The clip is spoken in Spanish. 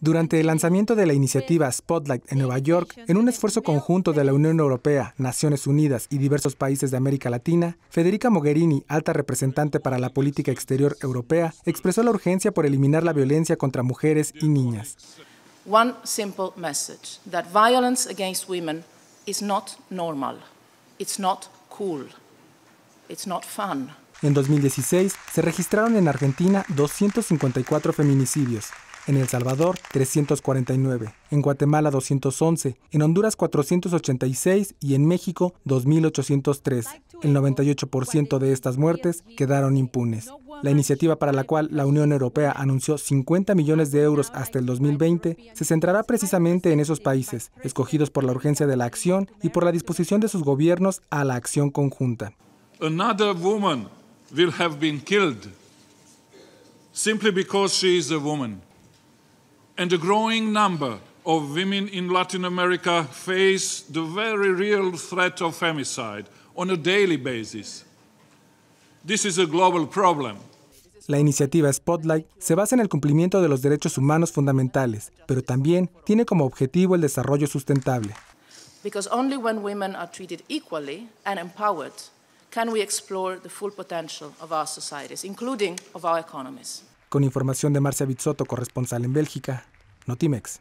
Durante el lanzamiento de la iniciativa Spotlight en Nueva York, en un esfuerzo conjunto de la Unión Europea, Naciones Unidas y diversos países de América Latina, Federica Mogherini, alta representante para la política exterior europea, expresó la urgencia por eliminar la violencia contra mujeres y niñas. One simple message that violence against women is not normal. It's not cool. It's not fun. En 2016 se registraron en Argentina 254 feminicidios, en El Salvador 349, en Guatemala 211, en Honduras 486 y en México 2803. El 98% de estas muertes quedaron impunes. La iniciativa para la cual la Unión Europea anunció 50 millones de euros hasta el 2020 se centrará precisamente en esos países, escogidos por la urgencia de la acción y por la disposición de sus gobiernos a la acción conjunta. Another woman will have been killed simply because she is a woman. and a growing number of women in Latin America face the very real threat of femicide on a daily basis. This is a global problem. La iniciativa Spotlight se basa en el cumplimiento de los derechos humanos fundamentales, pero también tiene como objetivo el desarrollo sustentable. Because only when women are treated equally and empowered can we explore the full potential of our societies, including of our economies. Con información de Marcia Bizzotto, corresponsal en Bélgica, Notimex.